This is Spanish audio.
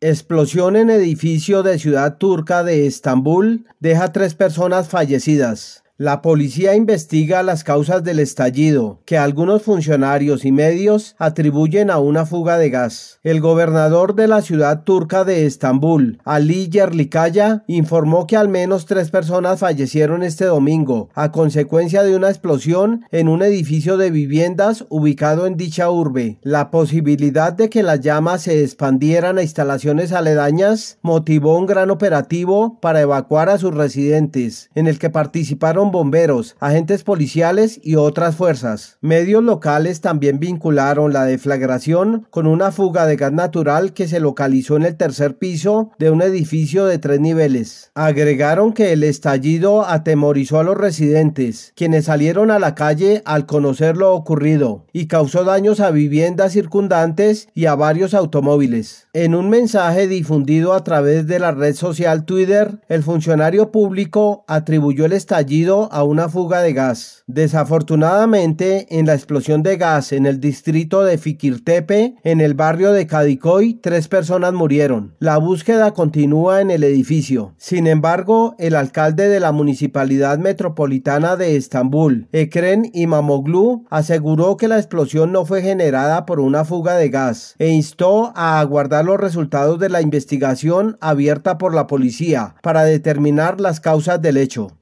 Explosión en edificio de ciudad turca de Estambul deja tres personas fallecidas. La policía investiga las causas del estallido, que algunos funcionarios y medios atribuyen a una fuga de gas. El gobernador de la ciudad turca de Estambul, Ali Yerlikaya, informó que al menos tres personas fallecieron este domingo a consecuencia de una explosión en un edificio de viviendas ubicado en dicha urbe. La posibilidad de que las llamas se expandieran a instalaciones aledañas motivó un gran operativo para evacuar a sus residentes, en el que participaron bomberos, agentes policiales y otras fuerzas. Medios locales también vincularon la deflagración con una fuga de gas natural que se localizó en el tercer piso de un edificio de tres niveles. Agregaron que el estallido atemorizó a los residentes, quienes salieron a la calle al conocer lo ocurrido, y causó daños a viviendas circundantes y a varios automóviles. En un mensaje difundido a través de la red social Twitter, el funcionario público atribuyó el estallido a una fuga de gas. Desafortunadamente, en la explosión de gas en el distrito de Fikirtepe, en el barrio de Kadikoy, tres personas murieron. La búsqueda continúa en el edificio. Sin embargo, el alcalde de la Municipalidad Metropolitana de Estambul, Ekren Imamoglu, aseguró que la explosión no fue generada por una fuga de gas e instó a aguardar los resultados de la investigación abierta por la policía para determinar las causas del hecho.